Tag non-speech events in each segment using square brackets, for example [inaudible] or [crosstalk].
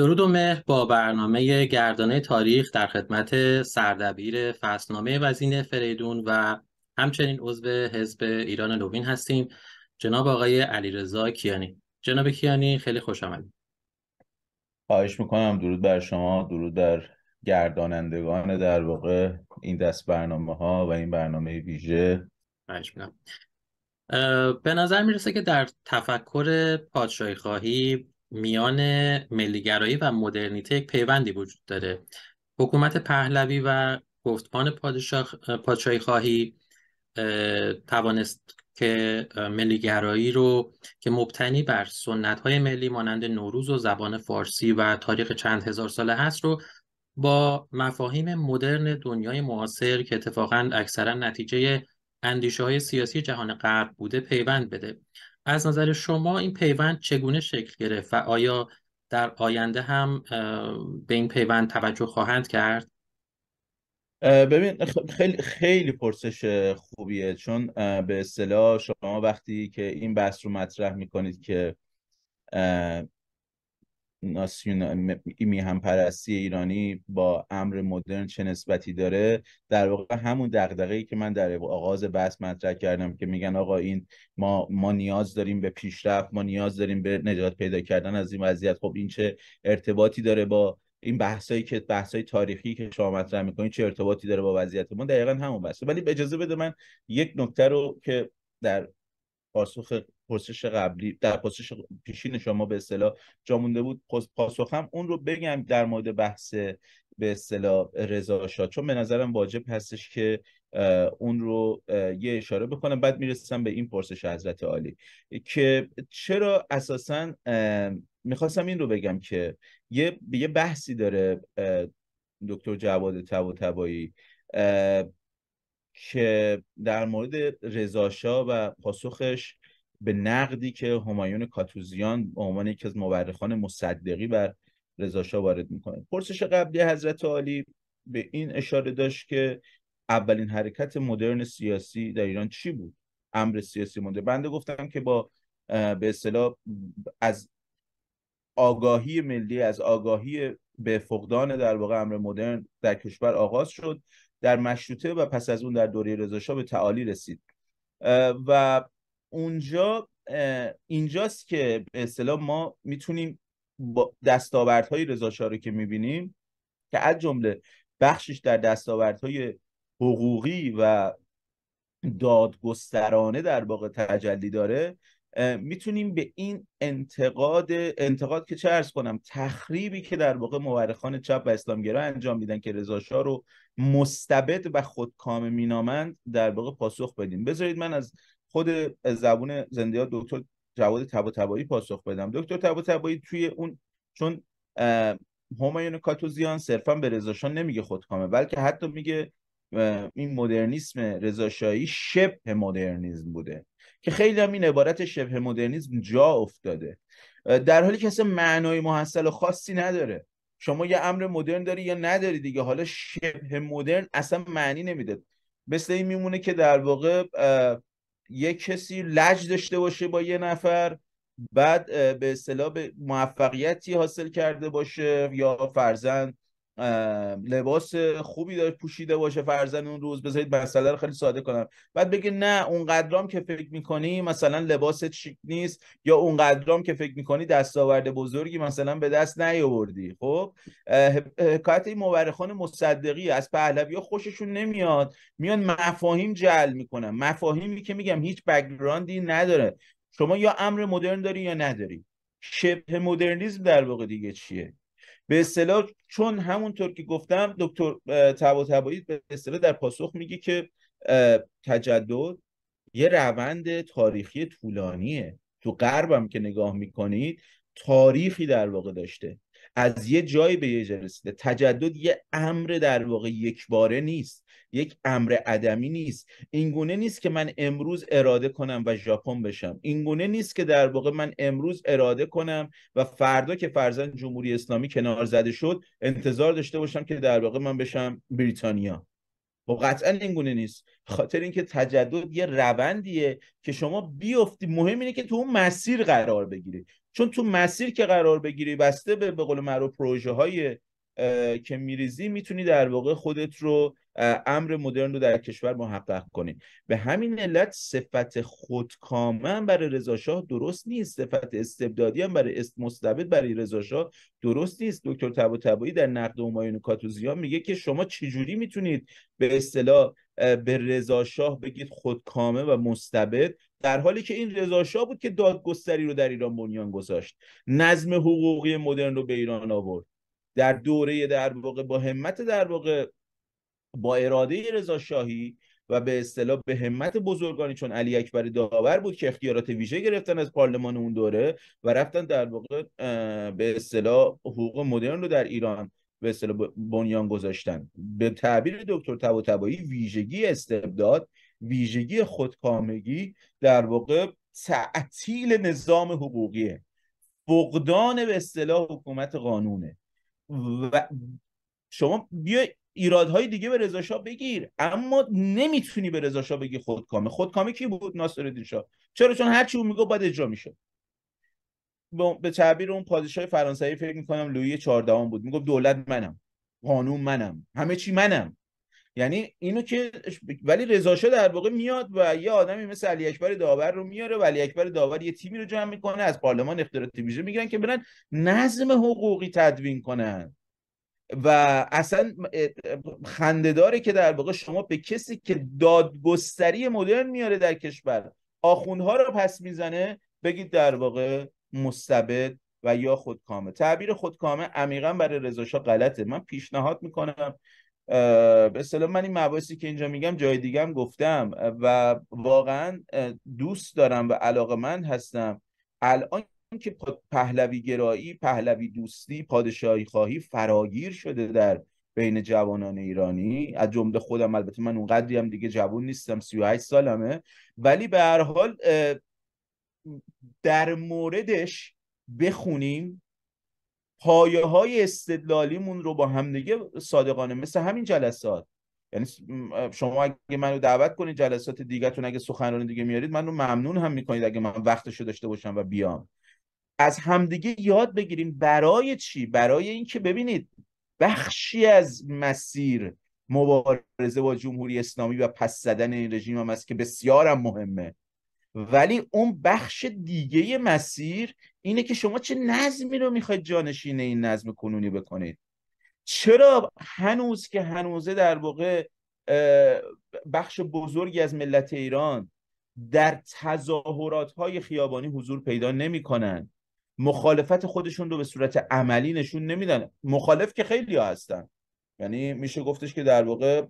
درود و مهر با برنامه گردانه تاریخ در خدمت سردبیر فصلنامه وزین فریدون و همچنین عضو حزب ایران نوین هستیم جناب آقای علیرضا کیانی جناب کیانی خیلی خوش آمدید خواهش میکنم درود بر شما درود در گردانندگان در واقع این دست برنامه ها و این برنامه ویژه خواهش میکنم به نظر میرسه که در تفکر پادشاهی خواهی میان ملیگرایی و مدرنیته یک پیوندی وجود داره حکومت پهلوی و گفتمان پادشاه پادشاهی خواهی توانست که ملیگرایی رو که مبتنی بر سنت های ملی مانند نوروز و زبان فارسی و تاریخ چند هزار ساله هست رو با مفاهیم مدرن دنیای معاصر که اتفاقا اکثرا نتیجه اندیشه های سیاسی جهان غرب بوده پیوند بده از نظر شما این پیوند چگونه شکل گرفت و آیا در آینده هم به این پیوند توجه خواهند کرد؟ ببین خیلی خیلی پرسش خوبیه چون به اصطلاح شما وقتی که این بحث رو مطرح میکنید که ناسیون میهم پرستی ایرانی با امر مدرن چه نسبتی داره در واقع همون دغدغه ای که من در آغاز بحث مطرح کردم که میگن آقا این ما ما نیاز داریم به پیشرفت ما نیاز داریم به نجات پیدا کردن از این وضعیت خب این چه ارتباطی داره با این بحثایی که بحثای تاریخی که شما مطرح میکنید چه ارتباطی داره با وضعیت ما دقیقا همون بحثه ولی اجازه بده من یک نکته رو که در پاسخ پرسش قبلی در پرسش پیشین شما به اصطلاح جا مونده بود پاسخم اون رو بگم در مورد بحث به اصطلاح رضا چون به نظرم واجب هستش که اون رو یه اشاره بکنم بعد میرسم به این پرسش حضرت عالی که چرا اساسا میخواستم این رو بگم که یه یه بحثی داره دکتر جواد طباطبایی که در مورد رضا و پاسخش به نقدی که همایون کاتوزیان به یکی از مورخان مصدقی بر رضاشاه وارد میکنه پرسش قبلی حضرت عالی به این اشاره داشت که اولین حرکت مدرن سیاسی در ایران چی بود امر سیاسی مدرن بنده گفتم که با به اصطلاح از آگاهی ملی از آگاهی به فقدان در واقع امر مدرن در کشور آغاز شد در مشروطه و پس از اون در دوره رضاشاه به تعالی رسید و اونجا اینجاست که به اصطلاح ما میتونیم با دستاوردهای رضا شاه رو که میبینیم که از جمله بخشش در دستاوردهای حقوقی و دادگسترانه در واقع تجلی داره میتونیم به این انتقاد انتقاد که چه ارز کنم تخریبی که در واقع مورخان چپ و اسلامگرا انجام میدن که رضا شاه رو مستبد و خودکامه مینامند در واقع پاسخ بدیم بذارید من از خود زبون زنده دکتر جواد تبایی پاسخ بدم دکتر تبایی توی اون چون همایون کاتوزیان صرفا به رزاشان نمیگه خودکامه بلکه حتی میگه این مدرنیسم رزاشایی شبه مدرنیزم بوده که خیلی هم این عبارت شبه مدرنیزم جا افتاده در حالی که اصلا معنای محصل و خاصی نداره شما یه امر مدرن داری یا نداری دیگه حالا شبه مدرن اصلا معنی نمیده مثل این میمونه که در واقع یه کسی لج داشته باشه با یه نفر بعد به اصطلاح موفقیتی حاصل کرده باشه یا فرزند لباس خوبی داره پوشیده باشه فرزن اون روز بذارید مسئله رو خیلی ساده کنم بعد بگه نه اونقدرام که فکر میکنی مثلا لباست شیک نیست یا اونقدرام که فکر میکنی دستاورد بزرگی مثلا به دست نیاوردی خب حکایت این مورخان مصدقی از پهلوی خوششون نمیاد میان مفاهیم جل میکنن مفاهیمی که میگم هیچ بکگراندی نداره شما یا امر مدرن داری یا نداری شبه مدرنیزم در واقع دیگه چیه به اصطلاح چون همونطور که گفتم دکتر تبایی به اصطلاح در پاسخ میگه که تجدد یه روند تاریخی طولانیه تو غربم که نگاه میکنید تاریخی در واقع داشته از یه جایی به یه جا رسیده تجدد یه امر در واقع باره نیست یک امر ادمی نیست اینگونه نیست که من امروز اراده کنم و ژاپن بشم اینگونه نیست که در واقع من امروز اراده کنم و فردا که فرزن جمهوری اسلامی کنار زده شد انتظار داشته باشم که در واقع من بشم بریتانیا و خب قطعا اینگونه نیست خاطر اینکه تجدد یه روندیه که شما بیفتی مهم اینه که تو اون مسیر قرار بگیری چون تو مسیر که قرار بگیری بسته به به قول معروف پروژه های که میریزی میتونی در واقع خودت رو امر مدرن رو در کشور محقق کنیم به همین علت صفت خودکامه برای رضاشاه درست نیست صفت استبدادی هم برای است مستبد برای رضاشاه درست نیست دکتر تبا تبایی در نقد همایون کاتوزیان میگه که شما چجوری میتونید به اصطلاح به رضاشاه بگید خودکامه و مستبد در حالی که این رضاشاه بود که دادگستری رو در ایران بنیان گذاشت نظم حقوقی مدرن رو به ایران آورد در دوره در واقع با همت در واقع با اراده رضا شاهی و به اصطلاح به همت بزرگانی چون علی اکبر داور بود که اختیارات ویژه گرفتن از پارلمان اون دوره و رفتن در واقع به اصطلاح حقوق مدرن رو در ایران به اصطلاح بنیان گذاشتن به تعبیر دکتر طباطبایی ویژگی استبداد ویژگی خودکامگی در واقع تعطیل نظام حقوقیه فقدان به اصطلاح حکومت قانونه و شما بیا ایرادهای دیگه به رضا بگیر اما نمیتونی به رضا بگی خودکامه خودکامه کی بود ناصرالدین شاه چرا چون هرچی چی اون میگه باید اجرا میشه به تعبیر اون پادشاه فرانسوی فکر میکنم لویی 14 بود میگفت دولت منم قانون منم همه چی منم یعنی اینو که ولی رضا در واقع میاد و یه آدمی مثل علی اکبر داور رو میاره و علی اکبر داور یه تیمی رو جمع میکنه از پارلمان اختیارات ویژه میگیرن که برن نظم حقوقی تدوین کنن و اصلا خندهداره که در واقع شما به کسی که دادگستری مدرن میاره در کشور آخوندها رو پس میزنه بگید در واقع مستبد و یا خودکامه تعبیر خودکامه عمیقا برای رزاشا غلطه من پیشنهاد میکنم به سلام من این مباحثی که اینجا میگم جای دیگم گفتم و واقعا دوست دارم و علاقه من هستم الان که پهلوی گرایی پهلوی دوستی پادشاهی خواهی فراگیر شده در بین جوانان ایرانی از جمله خودم البته من اونقدری هم دیگه جوان نیستم 38 سالمه ولی به هر حال در موردش بخونیم پایه های استدلالیمون رو با هم دیگه صادقانه مثل همین جلسات یعنی شما اگه منو دعوت کنید جلسات دیگهتون اگه سخنران دیگه میارید منو ممنون هم میکنید اگه من وقتشو داشته باشم و بیام از همدیگه یاد بگیریم برای چی برای اینکه ببینید بخشی از مسیر مبارزه با جمهوری اسلامی و پس زدن این رژیم هم است که بسیارم مهمه ولی اون بخش دیگه مسیر اینه که شما چه نظمی رو میخواید جانشین این نظم کنونی بکنید چرا هنوز که هنوزه در واقع بخش بزرگی از ملت ایران در تظاهرات های خیابانی حضور پیدا نمی مخالفت خودشون رو به صورت عملی نشون نمیدن مخالف که خیلی ها هستن یعنی میشه گفتش که در واقع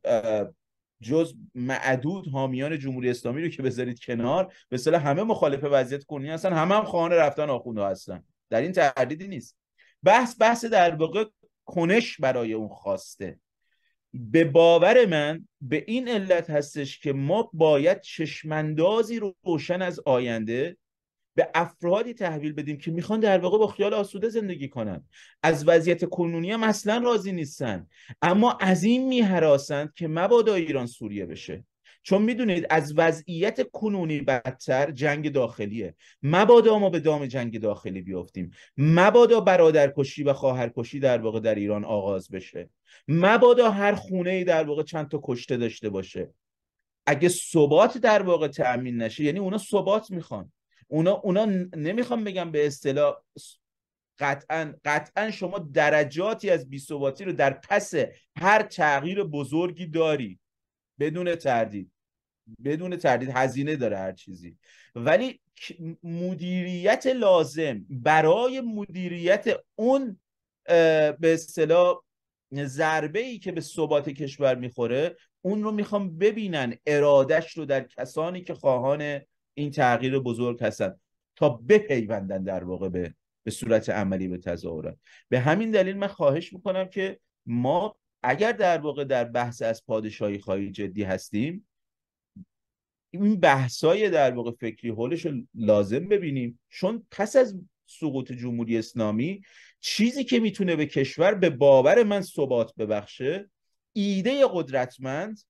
جز معدود حامیان جمهوری اسلامی رو که بذارید کنار به صلاح همه مخالف وضعیت کنی هستن همه هم خانه رفتن آخونده هستن در این تردیدی نیست بحث بحث در واقع کنش برای اون خواسته به باور من به این علت هستش که ما باید چشمندازی رو روشن از آینده به افرادی تحویل بدیم که میخوان در واقع با خیال آسوده زندگی کنن از وضعیت کنونی هم اصلا راضی نیستن اما از این میهراسند که مبادا ایران سوریه بشه چون میدونید از وضعیت کنونی بدتر جنگ داخلیه مبادا ما به دام جنگ داخلی بیافتیم مبادا برادرکشی و خواهرکشی در واقع در ایران آغاز بشه مبادا هر خونه در واقع چند تا کشته داشته باشه اگه ثبات در واقع تأمین نشه یعنی اونا ثبات میخوان اونا اونا نمیخوام بگم به اصطلاح قطعا قطعا شما درجاتی از بیثباتی رو در پس هر تغییر بزرگی داری بدون تردید بدون تردید هزینه داره هر چیزی ولی مدیریت لازم برای مدیریت اون به اصطلاح ضربه ای که به ثبات کشور میخوره اون رو میخوام ببینن ارادش رو در کسانی که خواهان این تغییر بزرگ هستن تا بپیوندن در واقع به به صورت عملی به تظاهرات به همین دلیل من خواهش میکنم که ما اگر در واقع در بحث از پادشاهی خواهی جدی هستیم این بحثای در واقع فکری حولش رو لازم ببینیم چون پس از سقوط جمهوری اسلامی چیزی که میتونه به کشور به باور من ثبات ببخشه ایده قدرتمند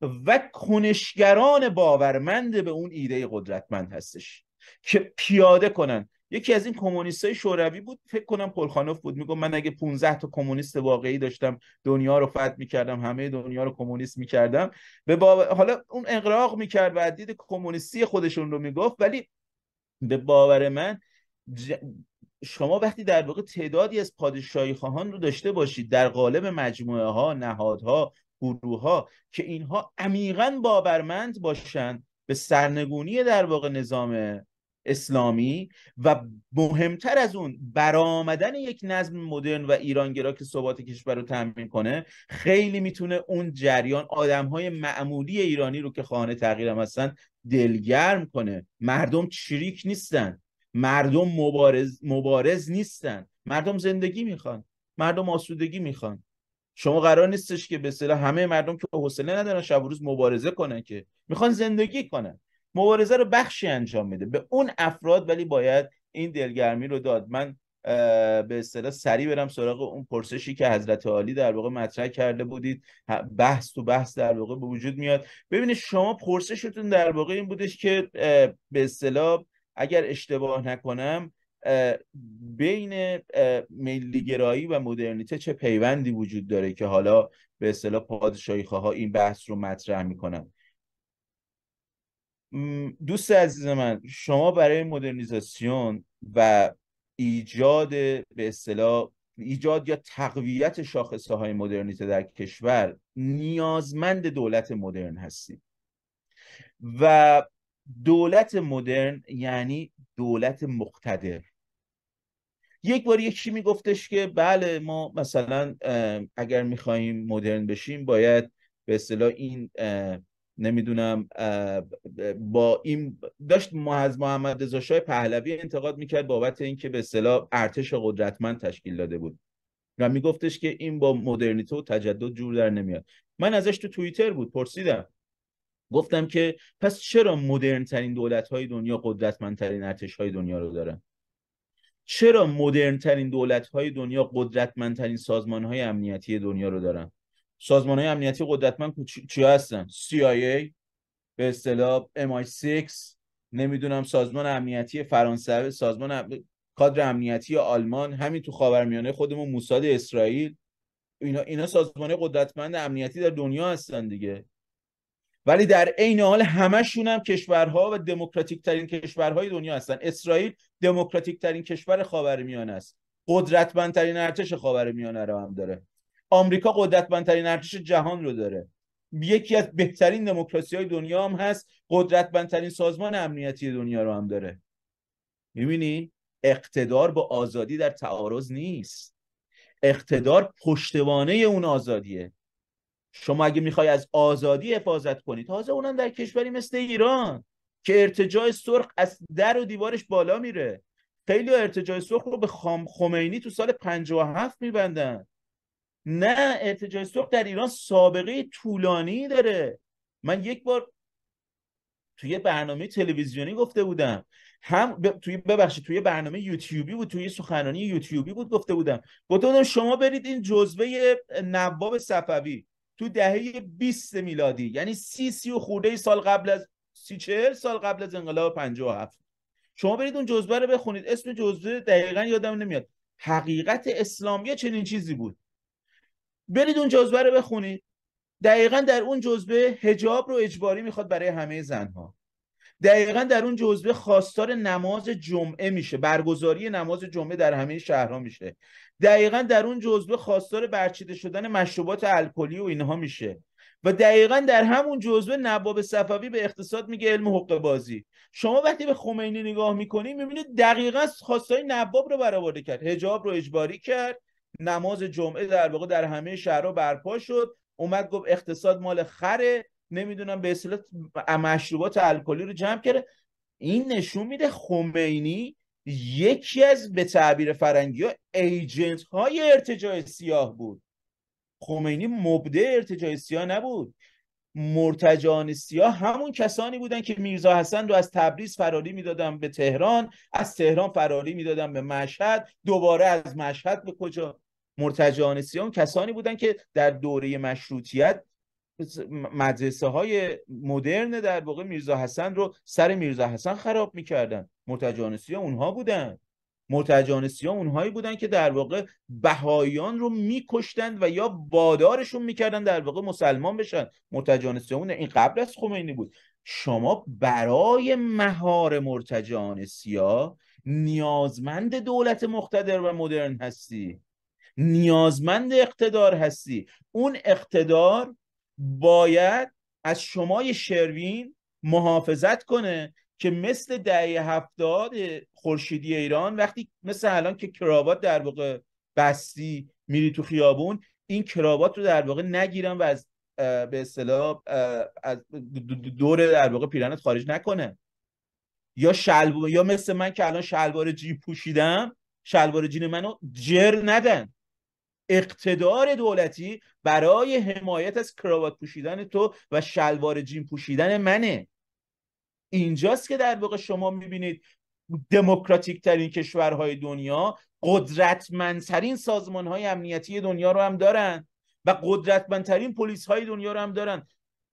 و کنشگران باورمند به اون ایده قدرتمند هستش که پیاده کنن یکی از این های شوروی بود فکر کنم پلخانوف بود میگم من اگه 15 تا کمونیست واقعی داشتم دنیا رو فتح میکردم همه دنیا رو کمونیست میکردم به حالا اون اقراق میکرد و دید کمونیستی خودشون رو میگفت ولی به باور من شما وقتی در واقع تعدادی از پادشاهی خواهان رو داشته باشید در قالب مجموعه ها نهادها گروه ها که اینها عمیقا باورمند باشند به سرنگونی در واقع نظام اسلامی و مهمتر از اون برآمدن یک نظم مدرن و ایرانگرا که ثبات کشور رو تضمین کنه خیلی میتونه اون جریان آدمهای معمولی ایرانی رو که خانه تغییرم هستن دلگرم کنه مردم چریک نیستن مردم مبارز, مبارز نیستن مردم زندگی میخوان مردم آسودگی میخوان شما قرار نیستش که به اصطلاح همه مردم که حوصله ندارن شب و روز مبارزه کنن که میخوان زندگی کنن مبارزه رو بخشی انجام میده به اون افراد ولی باید این دلگرمی رو داد من به اصطلاح سریع برم سراغ اون پرسشی که حضرت عالی در واقع مطرح کرده بودید بحث تو بحث در واقع به وجود میاد ببینید شما پرسشتون در واقع این بودش که به اصطلاح اگر اشتباه نکنم بین ملیگرایی و مدرنیته چه پیوندی وجود داره که حالا به اصطلاح پادشاهی ها این بحث رو مطرح میکنن دوست عزیز من شما برای مدرنیزاسیون و ایجاد به اصطلاح ایجاد یا تقویت شاخصه های مدرنیته در کشور نیازمند دولت مدرن هستید و دولت مدرن یعنی دولت مقتدر یک بار یکی میگفتش که بله ما مثلا اگر میخواهیم مدرن بشیم باید به اصطلاح این نمیدونم با این داشت از محمد رضا شاه پهلوی انتقاد میکرد بابت اینکه به اصطلاح ارتش قدرتمند تشکیل داده بود و میگفتش که این با مدرنیته و تجدد جور در نمیاد من ازش تو توییتر بود پرسیدم گفتم که پس چرا مدرن ترین دولت های دنیا قدرتمندترین ارتش های دنیا رو دارن چرا مدرن ترین دولت های دنیا قدرتمندترین سازمان های امنیتی دنیا رو دارن سازمان های امنیتی قدرتمند چی هستن CIA به اصطلاح MI6 نمیدونم سازمان امنیتی فرانسه سازمان کادر امنیتی آلمان همین تو خاورمیانه خودمون موساد اسرائیل اینا اینا سازمان قدرتمند امنیتی در دنیا هستن دیگه ولی در عین حال همشون هم کشورها و دموکراتیک ترین کشورهای دنیا هستن اسرائیل دموکراتیک ترین کشور خاورمیانه است قدرتمندترین ارتش خاورمیانه رو هم داره آمریکا قدرتمندترین ارتش جهان رو داره یکی از بهترین دموکراسی های دنیا هم هست قدرتمندترین سازمان امنیتی دنیا رو هم داره میبینی اقتدار با آزادی در تعارض نیست اقتدار پشتوانه اون آزادیه شما اگه میخوای از آزادی حفاظت کنید تازه اونم در کشوری مثل ایران که ارتجاع سرخ از در و دیوارش بالا میره خیلی ارتجاع سرخ رو به خام خمینی تو سال 57 میبندن نه ارتجاع سرخ در ایران سابقه طولانی داره من یک بار توی برنامه تلویزیونی گفته بودم هم توی ببخشید توی برنامه یوتیوبی بود توی سخنرانی یوتیوبی بود گفته بودم گفته بودم شما برید این جزوه نواب صفوی تو دهه 20 میلادی یعنی سی سی و خورده سال قبل از سی چهل سال قبل از انقلاب 57 شما برید اون جزوه رو بخونید اسم جزوه دقیقا یادم نمیاد حقیقت اسلام چنین چیزی بود برید اون جزوه رو بخونید دقیقا در اون جزبه هجاب رو اجباری میخواد برای همه زنها دقیقا در اون جزوه خواستار نماز جمعه میشه برگزاری نماز جمعه در همه شهرها میشه دقیقا در اون جزوه خواستار برچیده شدن مشروبات الکلی و اینها میشه و دقیقا در همون جزوه نباب صفوی به اقتصاد میگه علم حق بازی شما وقتی به خمینی نگاه میکنی میبینید دقیقا خواستای نباب رو برآورده کرد هجاب رو اجباری کرد نماز جمعه در واقع در همه شهرها برپا شد اومد گفت اقتصاد مال خره نمیدونم به اصطلاح مشروبات الکلی رو جمع کرده این نشون میده خمینی یکی از به تعبیر فرنگی ها ایجنت های ارتجاع سیاه بود خمینی مبده ارتجاع سیاه نبود مرتجان سیاه همون کسانی بودن که میرزا حسن رو از تبریز فراری میدادن به تهران از تهران فراری میدادن به مشهد دوباره از مشهد به کجا مرتجان سیاه کسانی بودن که در دوره مشروطیت مدرسه های مدرن در واقع میرزا حسن رو سر میرزا حسن خراب میکردن مرتجانسی ها اونها بودن مرتجانسی ها اونهایی بودن که در واقع بهایان رو میکشتند و یا بادارشون میکردن در واقع مسلمان بشن مرتجانسی ها این قبل از خمینی بود شما برای مهار مرتجانسی ها نیازمند دولت مقتدر و مدرن هستی نیازمند اقتدار هستی اون اقتدار باید از شمای شروین محافظت کنه که مثل دهه هفتاد خورشیدی ایران وقتی مثل الان که کراوات در واقع بستی میری تو خیابون این کراوات رو در واقع نگیرن و از به اصطلاح از دور در واقع پیرنت خارج نکنه یا شلوار یا مثل من که الان شلوار جی پوشیدم شلوار جین منو جر ندن اقتدار دولتی برای حمایت از کراوات پوشیدن تو و شلوار جین پوشیدن منه اینجاست که در واقع شما میبینید دموکراتیک ترین کشورهای دنیا قدرتمندترین سازمان های امنیتی دنیا رو هم دارن و قدرتمندترین پلیس های دنیا رو هم دارن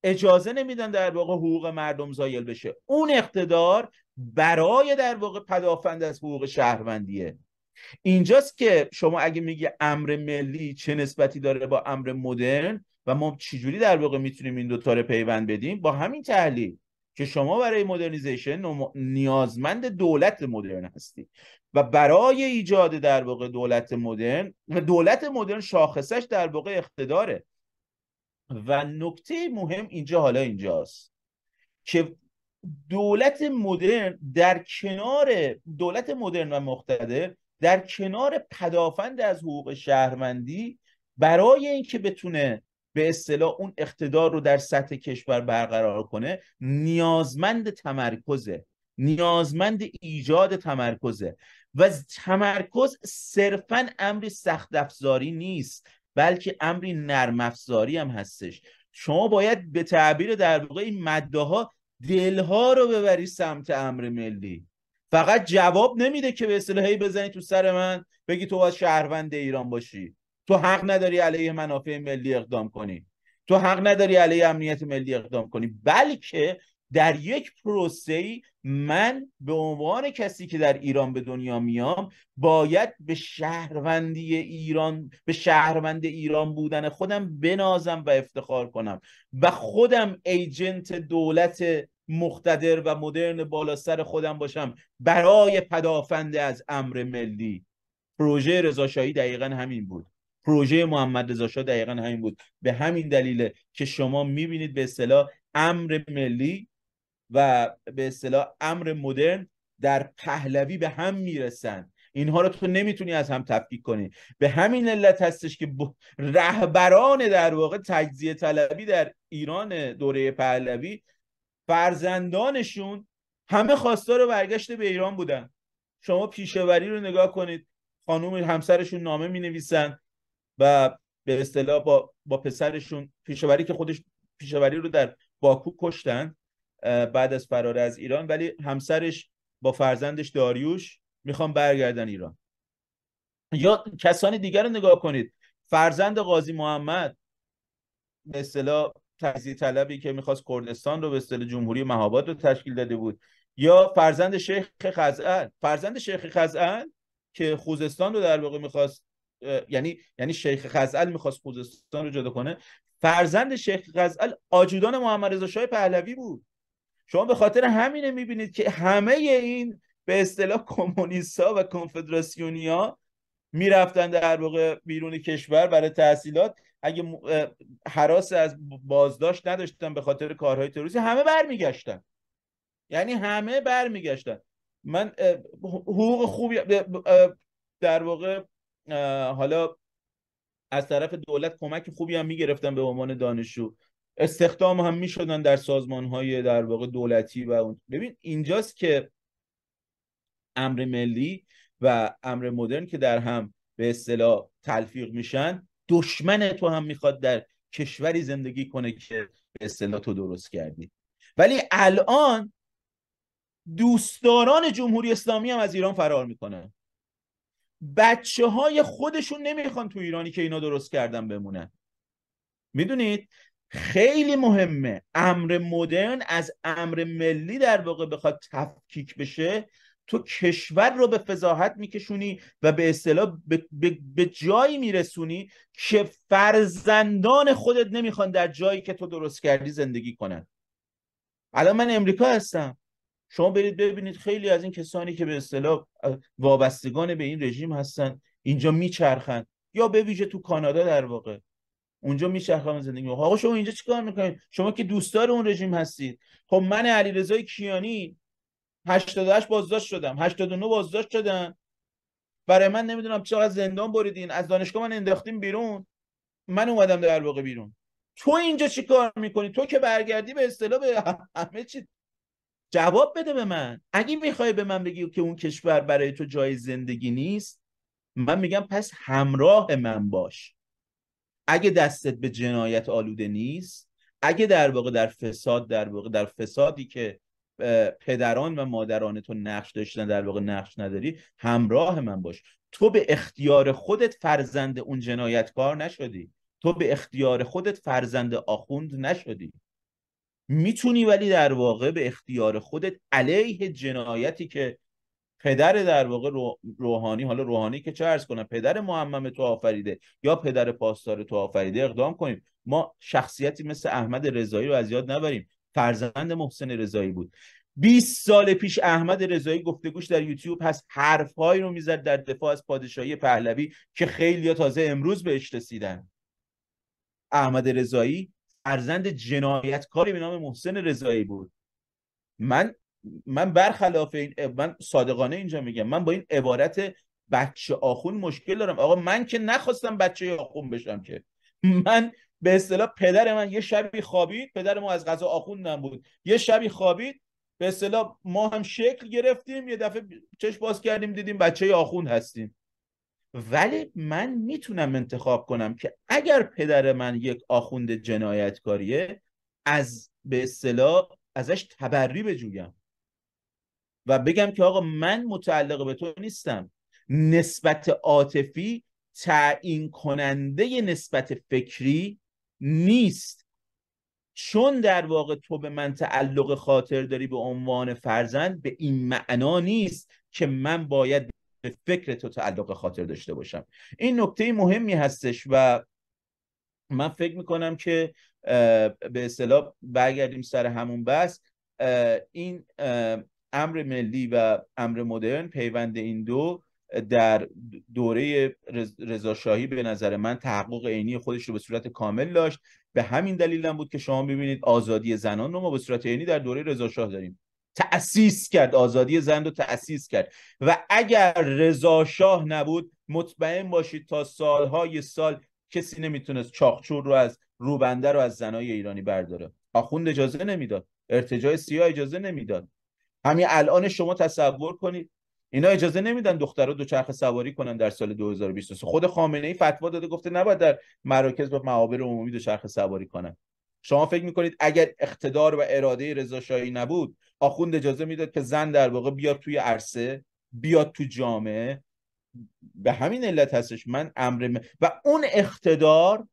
اجازه نمیدن در واقع حقوق مردم زایل بشه اون اقتدار برای در واقع پدافند از حقوق شهروندیه اینجاست که شما اگه میگی امر ملی چه نسبتی داره با امر مدرن و ما چجوری در واقع میتونیم این دوتا رو پیوند بدیم با همین تحلیل که شما برای مدرنیزیشن نیازمند دولت مدرن هستی و برای ایجاد در واقع دولت مدرن و دولت مدرن شاخصش در واقع اقتداره و نکته مهم اینجا حالا اینجاست که دولت مدرن در کنار دولت مدرن و مقتدر در کنار پدافند از حقوق شهروندی برای اینکه بتونه به اصطلاح اون اقتدار رو در سطح کشور برقرار کنه نیازمند تمرکزه نیازمند ایجاد تمرکزه و تمرکز صرفا امری سخت افزاری نیست بلکه امری نرم افزاری هم هستش شما باید به تعبیر در واقع این مدده ها دلها رو ببری سمت امر ملی فقط جواب نمیده که به اصطلاح بزنی تو سر من بگی تو باید شهروند ایران باشی تو حق نداری علیه منافع ملی اقدام کنی تو حق نداری علیه امنیت ملی اقدام کنی بلکه در یک پروسه ای من به عنوان کسی که در ایران به دنیا میام باید به شهروندی ایران به شهروند ایران بودن خودم بنازم و افتخار کنم و خودم ایجنت دولت مختدر و مدرن بالا سر خودم باشم برای پدافند از امر ملی پروژه رضاشاهی دقیقا همین بود پروژه محمد رضا شاه دقیقا همین بود به همین دلیل که شما میبینید به اصطلاح امر ملی و به اصطلاح امر مدرن در پهلوی به هم میرسن اینها رو تو نمیتونی از هم تفکیک کنی به همین علت هستش که رهبران در واقع تجزیه طلبی در ایران دوره پهلوی فرزندانشون همه خواستار برگشت به ایران بودن شما پیشوری رو نگاه کنید خانوم همسرشون نامه می نویسن و به اصطلاح با, پسرشون پیشوری که خودش پیشوری رو در باکو کشتن بعد از فرار از ایران ولی همسرش با فرزندش داریوش میخوان برگردن ایران یا کسانی دیگر رو نگاه کنید فرزند قاضی محمد به اصطلاح تجزیه طلبی که میخواست کردستان رو به اصطلاح جمهوری مهاباد رو تشکیل داده بود یا فرزند شیخ خزعل فرزند شیخ خزعل که خوزستان رو در واقع میخواست یعنی یعنی شیخ خزعل میخواست خوزستان رو جدا کنه فرزند شیخ خزعل آجودان محمد رضا شاه پهلوی بود شما به خاطر همینه میبینید که همه این به اصطلاح کمونیستا و کنفدراسیونیا میرفتن در واقع بیرون کشور برای تحصیلات اگه حراس از بازداشت نداشتن به خاطر کارهای تروریستی همه برمیگشتن یعنی همه برمیگشتن من حقوق خوبی در واقع حالا از طرف دولت کمک خوبی هم میگرفتن به عنوان دانشجو استخدام هم میشدن در سازمان های در واقع دولتی و اون ببین اینجاست که امر ملی و امر مدرن که در هم به اصطلاح تلفیق میشن دشمن تو هم میخواد در کشوری زندگی کنه که به اصطلاح تو درست کردی ولی الان دوستداران جمهوری اسلامی هم از ایران فرار میکنن بچه های خودشون نمیخوان تو ایرانی که اینا درست کردن بمونن میدونید خیلی مهمه امر مدرن از امر ملی در واقع بخواد تفکیک بشه تو کشور رو به فضاحت میکشونی و به اصطلاح به،, به،, به, جایی میرسونی که فرزندان خودت نمیخوان در جایی که تو درست کردی زندگی کنن الان من امریکا هستم شما برید ببینید خیلی از این کسانی که به اصطلاح وابستگان به این رژیم هستن اینجا میچرخند یا به ویژه تو کانادا در واقع اونجا میچرخم زندگی آقا شما اینجا چیکار میکنید شما که دوستدار اون رژیم هستید خب من علیرضا کیانی 88 بازداشت شدم 89 بازداشت شدن برای من نمیدونم چقدر زندان بریدین از دانشگاه من انداختیم بیرون من اومدم در واقع بیرون تو اینجا چی کار میکنی تو که برگردی به اصطلاح به همه چی جواب بده به من اگه میخوای به من بگی که اون کشور برای تو جای زندگی نیست من میگم پس همراه من باش اگه دستت به جنایت آلوده نیست اگه در واقع در فساد در واقع در فسادی که پدران و مادران تو نقش داشتن در واقع نقش نداری همراه من باش تو به اختیار خودت فرزند اون جنایتکار نشدی تو به اختیار خودت فرزند آخوند نشدی میتونی ولی در واقع به اختیار خودت علیه جنایتی که پدر در واقع روحانی حالا روحانی که چه ارز کنم پدر محمم تو آفریده یا پدر پاسدار تو آفریده اقدام کنیم ما شخصیتی مثل احمد رضایی رو از یاد نبریم فرزند محسن رضایی بود 20 سال پیش احمد رضایی گفتگوش در یوتیوب هست حرفهایی رو میزد در دفاع از پادشاهی پهلوی که خیلی تازه امروز بهش رسیدن احمد رضایی فرزند جنایتکاری به نام محسن رضایی بود من من برخلاف این من صادقانه اینجا میگم من با این عبارت بچه آخون مشکل دارم آقا من که نخواستم بچه آخون بشم که من به اصطلاح پدر من یه شبی خوابید پدر ما از غذا آخوندم بود یه شبی خوابید به اصطلاح ما هم شکل گرفتیم یه دفعه چش باز کردیم دیدیم بچه آخوند هستیم ولی من میتونم انتخاب کنم که اگر پدر من یک آخوند جنایتکاریه از به اصطلاح ازش تبری بجویم و بگم که آقا من متعلق به تو نیستم نسبت عاطفی تعیین کننده نسبت فکری نیست چون در واقع تو به من تعلق خاطر داری به عنوان فرزند به این معنا نیست که من باید به فکر تو تعلق خاطر داشته باشم این نکته مهمی هستش و من فکر میکنم که به اصطلاح برگردیم سر همون بس این امر ملی و امر مدرن پیوند این دو در دوره رضاشاهی به نظر من تحقق عینی خودش رو به صورت کامل داشت به همین دلیل هم بود که شما ببینید آزادی زنان رو ما به صورت عینی در دوره رضاشاه داریم تأسیس کرد آزادی زن رو تأسیس کرد و اگر رضاشاه نبود مطمئن باشید تا سالهای سال کسی نمیتونست چاخچور رو از روبنده رو از زنای ایرانی برداره آخوند اجازه نمیداد ارتجاع سیاه اجازه نمیداد همین الان شما تصور کنید اینا اجازه نمیدن دو دوچرخه سواری کنن در سال 2023 خود خامنه ای فتوا داده گفته نباید در مراکز و معابر عمومی دوچرخه سواری کنن شما فکر میکنید اگر اقتدار و اراده رضا شاهی نبود آخوند اجازه میداد که زن در واقع بیاد توی عرصه بیاد تو جامعه به همین علت هستش من امر و اون اقتدار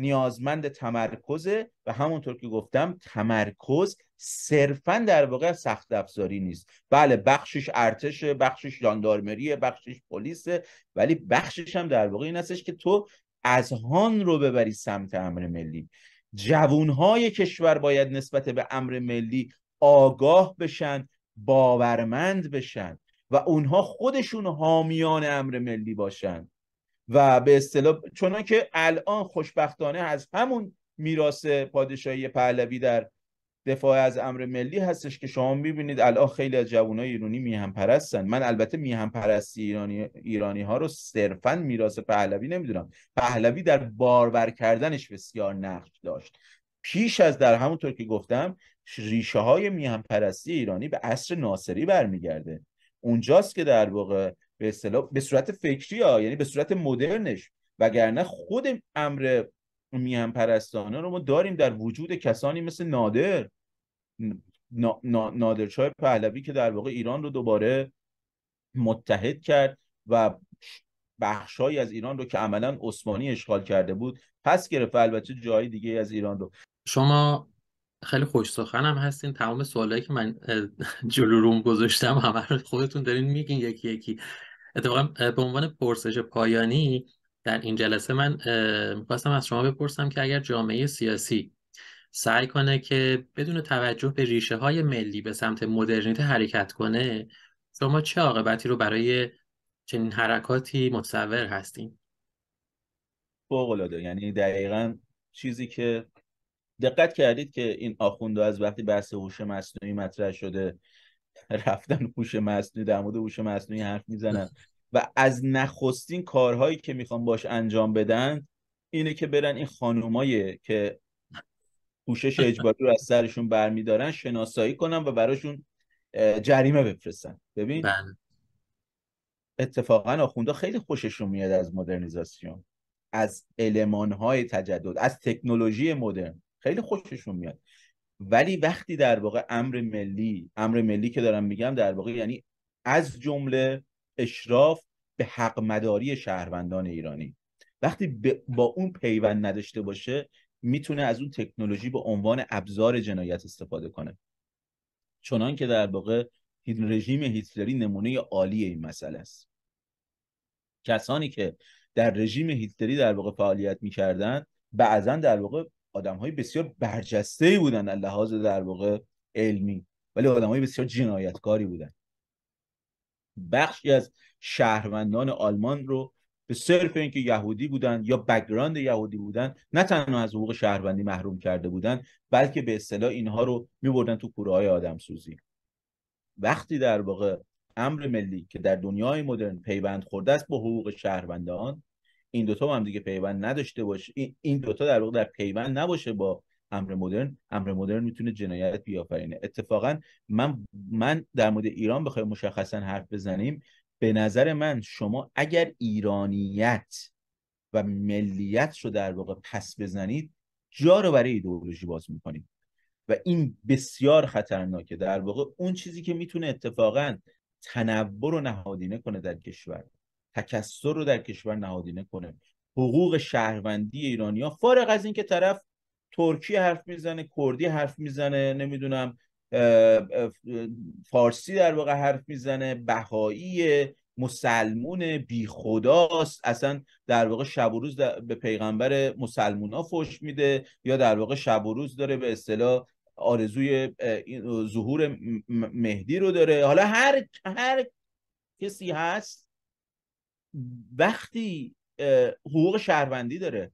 نیازمند تمرکزه و همونطور که گفتم تمرکز صرفا در واقع سخت افزاری نیست بله بخشش ارتش بخشش جاندارمریه بخشش پلیس ولی بخشش هم در واقع این هستش که تو از هان رو ببری سمت امر ملی جوونهای کشور باید نسبت به امر ملی آگاه بشن باورمند بشن و اونها خودشون حامیان امر ملی باشن و به اصطلاح چون که الان خوشبختانه از همون میراث پادشاهی پهلوی در دفاع از امر ملی هستش که شما میبینید الان خیلی از جوانای ایرانی میهم پرستن من البته میهم پرستی ایرانی, ایرانی ها رو صرفا میراث پهلوی نمیدونم پهلوی در بارور کردنش بسیار نقش داشت پیش از در همونطور که گفتم ریشه های میهم پرستی ایرانی به عصر ناصری برمیگرده اونجاست که در واقع به اصطلاح به صورت فکری ها یعنی به صورت مدرنش وگرنه خود امر میهم پرستانه رو ما داریم در وجود کسانی مثل نادر نا، نا، نادرشاه پهلوی که در واقع ایران رو دوباره متحد کرد و بخشهایی از ایران رو که عملا عثمانی اشغال کرده بود پس گرفت البته جای دیگه از ایران رو شما خیلی خوش سخنم هستین تمام سوالایی که من جلو روم گذاشتم همه خودتون دارین میگین یکی یکی اتفاقا به عنوان پرسش پایانی در این جلسه من میخواستم از شما بپرسم که اگر جامعه سیاسی سعی کنه که بدون توجه به ریشه های ملی به سمت مدرنیته حرکت کنه شما چه عاقبتی رو برای چنین حرکاتی متصور هستیم فوقلاده یعنی دقیقا چیزی که دقت کردید که این آخوندو از وقتی بحث هوش مصنوعی مطرح شده [laughs] رفتن هوش مصنوعی در مورد هوش مصنوعی حرف میزنن و از نخستین کارهایی که میخوان باش انجام بدن اینه که برن این خانومایی که پوشش اجباری رو از سرشون برمیدارن شناسایی کنن و براشون جریمه بفرستن ببین بله. اتفاقا آخونده خیلی خوششون میاد از مدرنیزاسیون از المانهای های تجدد از تکنولوژی مدرن خیلی خوششون میاد ولی وقتی در واقع امر ملی امر ملی که دارم میگم در واقع یعنی از جمله اشراف به حق مداری شهروندان ایرانی وقتی با اون پیوند نداشته باشه میتونه از اون تکنولوژی به عنوان ابزار جنایت استفاده کنه چنان که در واقع رژیم هیتلری نمونه عالی این مسئله است کسانی که در رژیم هیتلری در واقع فعالیت میکردن بعضا در واقع آدم های بسیار برجسته بودن لحاظ در واقع علمی ولی آدم های بسیار جنایتکاری بودن بخشی از شهروندان آلمان رو به صرف اینکه یهودی بودن یا بگراند یهودی بودن نه تنها از حقوق شهروندی محروم کرده بودن بلکه به اصطلاح اینها رو بردن تو کوره های آدم سوزی وقتی در واقع امر ملی که در دنیای مدرن پیوند خورده است با حقوق شهروندان این دوتا هم دیگه پیوند نداشته باشه این دوتا در واقع در پیوند نباشه با امر مدرن امر مدرن میتونه جنایت بیافرینه اتفاقا من من در مورد ایران بخوایم مشخصا حرف بزنیم به نظر من شما اگر ایرانیت و ملیت رو در واقع پس بزنید جا رو برای ایدئولوژی باز میکنید و این بسیار خطرناکه در واقع اون چیزی که میتونه اتفاقا تنوع رو نهادینه کنه در کشور تکسر رو در کشور نهادینه کنه حقوق شهروندی ها فارغ از اینکه طرف ترکی حرف میزنه کردی حرف میزنه نمیدونم فارسی در واقع حرف میزنه بهایی مسلمون بی خداست اصلا در واقع شب و روز به پیغمبر مسلمونا فوش میده یا در واقع شب و روز داره به اصطلاح آرزوی ظهور مهدی رو داره حالا هر هر کسی هست وقتی حقوق شهروندی داره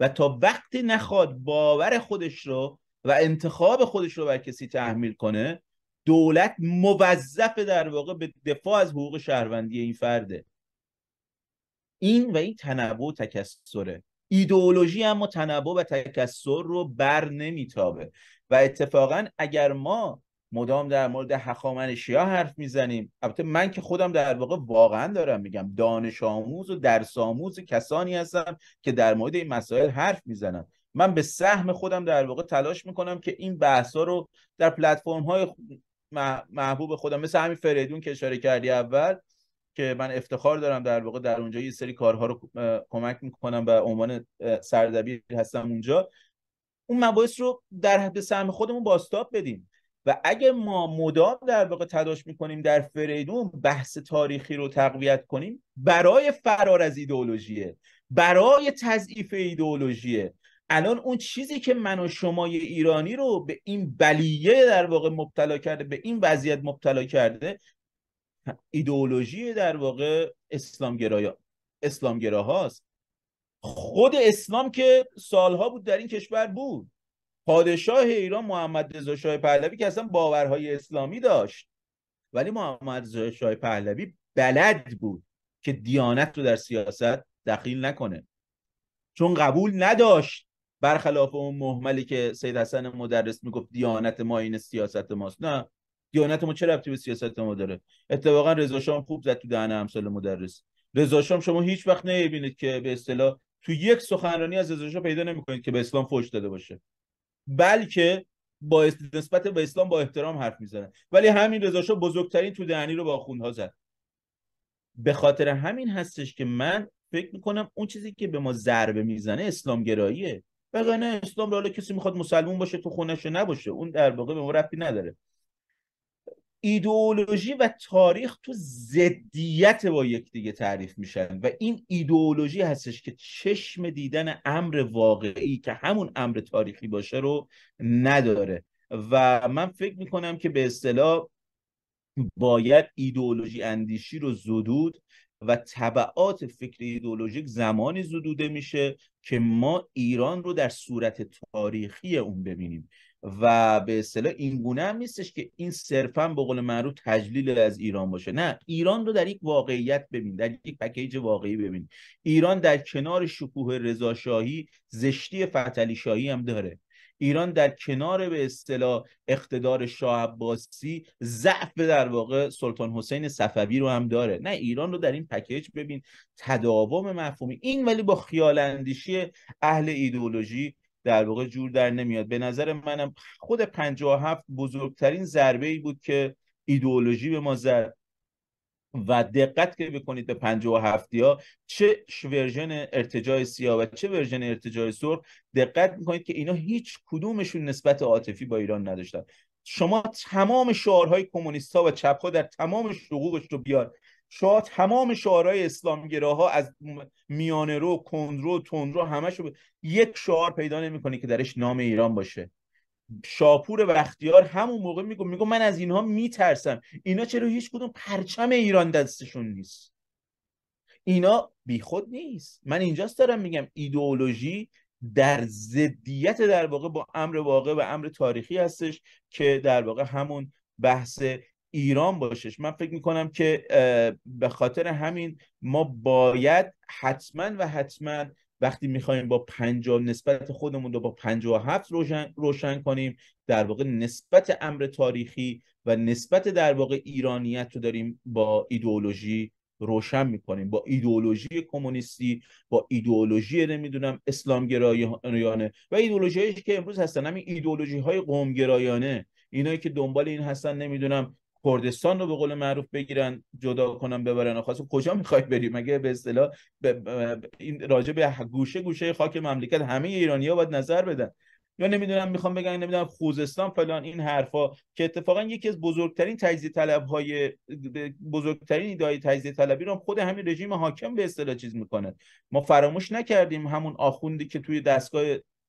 و تا وقتی نخواد باور خودش رو و انتخاب خودش رو بر کسی تحمیل کنه دولت موظف در واقع به دفاع از حقوق شهروندی این فرده این و این تنوع و تکسره ایدئولوژی اما تنوع و تکسر رو بر نمیتابه و اتفاقا اگر ما مدام در مورد هخامنشی ها حرف میزنیم البته من که خودم در واقع واقعا دارم میگم دانش آموز و درس آموز کسانی هستم که در مورد این مسائل حرف میزنم من به سهم خودم در واقع تلاش میکنم که این بحث ها رو در پلتفرم های محبوب خودم مثل همین فریدون که اشاره کردی اول که من افتخار دارم در واقع در اونجا یه سری کارها رو کمک میکنم و عنوان سردبیر هستم اونجا اون مباحث رو در حد سهم خودمون باستاب بدیم و اگه ما مدام در واقع تلاش میکنیم در فریدون بحث تاریخی رو تقویت کنیم برای فرار از ایدئولوژیه برای تضعیف ایدئولوژیه الان اون چیزی که من و شمای ایرانی رو به این بلیه در واقع مبتلا کرده به این وضعیت مبتلا کرده ایدئولوژی در واقع اسلامگراها هاست خود اسلام که سالها بود در این کشور بود پادشاه ایران محمد رضا شاه پهلوی که اصلا باورهای اسلامی داشت ولی محمد رضا شاه پهلوی بلد بود که دیانت رو در سیاست دخیل نکنه چون قبول نداشت برخلاف اون محملی که سید حسن مدرس میگفت دیانت ما این سیاست ماست نه دیانت ما چه ربطی به سیاست ما داره اتفاقا رضا شام خوب زد تو دهن امثال مدرس رضا شام شما هیچ وقت نمیبینید که به اصطلاح تو یک سخنرانی از رضا پیدا نمیکنید که به اسلام فوش داده باشه بلکه با نسبت به اسلام با احترام حرف میزنن ولی همین رضا بزرگترین تو دهنی رو با خوندها زد به خاطر همین هستش که من فکر میکنم اون چیزی که به ما ضربه میزنه اسلام گراییه نه اسلام رو حالا کسی میخواد مسلمون باشه تو خونش نباشه اون در واقع به ما نداره ایدئولوژی و تاریخ تو ضدیت با یکدیگه تعریف میشن و این ایدئولوژی هستش که چشم دیدن امر واقعی که همون امر تاریخی باشه رو نداره و من فکر میکنم که به اصطلاح باید ایدئولوژی اندیشی رو زدود و طبعات فکر ایدئولوژیک زمانی زدوده میشه که ما ایران رو در صورت تاریخی اون ببینیم و به اصطلاح این گونه هم نیستش که این صرفا به قول معروف تجلیل از ایران باشه نه ایران رو در یک واقعیت ببین در یک پکیج واقعی ببین ایران در کنار شکوه رضاشاهی زشتی فتلی شاهی هم داره ایران در کنار به اصطلاح اقتدار شاه عباسی ضعف در واقع سلطان حسین صفوی رو هم داره نه ایران رو در این پکیج ببین تداوم مفهومی این ولی با خیال اندیشی اهل ایدئولوژی در واقع جور در نمیاد به نظر منم خود هفت بزرگترین ضربه ای بود که ایدئولوژی به ما زد و دقت که بکنید به 57 ها چه ورژن ارتجاع سیاه و چه ورژن ارتجاع سرخ دقت میکنید که اینا هیچ کدومشون نسبت عاطفی با ایران نداشتن شما تمام شعارهای کمونیست ها و چپ ها در تمام شقوقش رو بیار شاه تمام شعارهای اسلامگراها از میانه رو کندرو تندرو همش رو ب... یک شعار پیدا نمیکنی که درش نام ایران باشه شاپور بختیار همون موقع میگو میگو من از اینها میترسم اینا چرا هیچ کدوم پرچم ایران دستشون نیست اینا بیخود نیست من اینجاست دارم میگم ایدئولوژی در ضدیت در واقع با امر واقع و امر تاریخی هستش که در واقع همون بحث ایران باشش من فکر میکنم که به خاطر همین ما باید حتما و حتما وقتی میخوایم با 50 نسبت خودمون رو با 57 روشن, روشن کنیم در واقع نسبت امر تاریخی و نسبت در واقع ایرانیت رو داریم با ایدئولوژی روشن میکنیم با ایدئولوژی کمونیستی با ایدئولوژی نمیدونم اسلامگرایانه و ایدئولوژی که امروز هستن همین ایدئولوژی های گرایانه اینایی که دنبال این هستن نمیدونم کردستان رو به قول معروف بگیرن جدا کنن ببرن خاص خب، کجا میخوای بریم مگه به اصطلاح این راجع به گوشه گوشه خاک مملکت همه ایرانی‌ها باید نظر بدن یا نمیدونم میخوام بگن نمیدونم خوزستان فلان این حرفا که اتفاقا یکی از بزرگترین تجزیه طلب های بزرگترین ایده تجزیه طلبی رو خود همین رژیم حاکم به اصطلاح چیز میکنه ما فراموش نکردیم همون آخوندی که توی دستگاه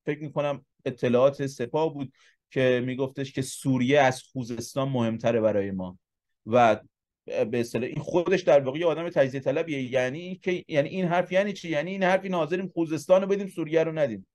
فکر میکنم اطلاعات سپاه بود که میگفتش که سوریه از خوزستان مهمتره برای ما و به اصطلاح این خودش در واقع یه آدم تجزیه طلبیه یعنی که یعنی این حرف یعنی چی یعنی این حرفی ناظریم خوزستان رو بدیم سوریه رو ندیم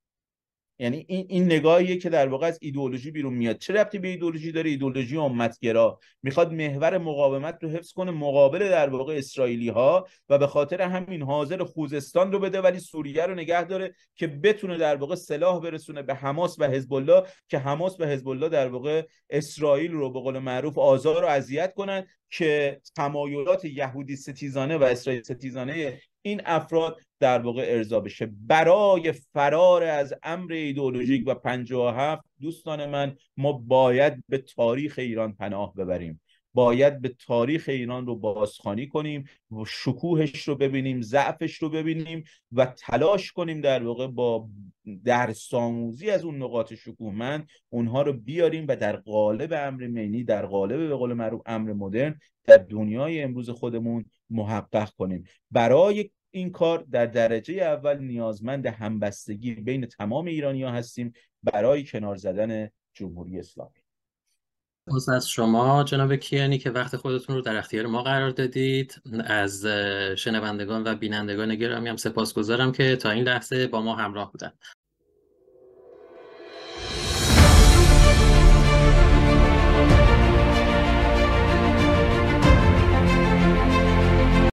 یعنی این نگاهیه که در واقع از ایدئولوژی بیرون میاد چه ربطی به ایدئولوژی داره ایدئولوژی امتگرا میخواد محور مقاومت رو حفظ کنه مقابل در واقع اسرائیلی ها و به خاطر همین حاضر خوزستان رو بده ولی سوریه رو نگه داره که بتونه در واقع سلاح برسونه به حماس و حزب الله که حماس و حزب الله در واقع اسرائیل رو به قول معروف آزار و اذیت کنن که تمایلات یهودی ستیزانه و اسرائیل ستیزانه این افراد در واقع ارضا بشه برای فرار از امر ایدئولوژیک و 57 دوستان من ما باید به تاریخ ایران پناه ببریم باید به تاریخ ایران رو بازخوانی کنیم و شکوهش رو ببینیم ضعفش رو ببینیم و تلاش کنیم در واقع با درس آموزی از اون نقاط شکوه من اونها رو بیاریم و در قالب امر مینی در قالب به قول معروف امر مدرن در دنیای امروز خودمون محقق کنیم برای این کار در درجه اول نیازمند همبستگی بین تمام ایرانی ها هستیم برای کنار زدن جمهوری اسلامی از شما جناب کیانی که وقت خودتون رو در اختیار ما قرار دادید از شنوندگان و بینندگان گرامی هم سپاسگزارم که تا این لحظه با ما همراه بودن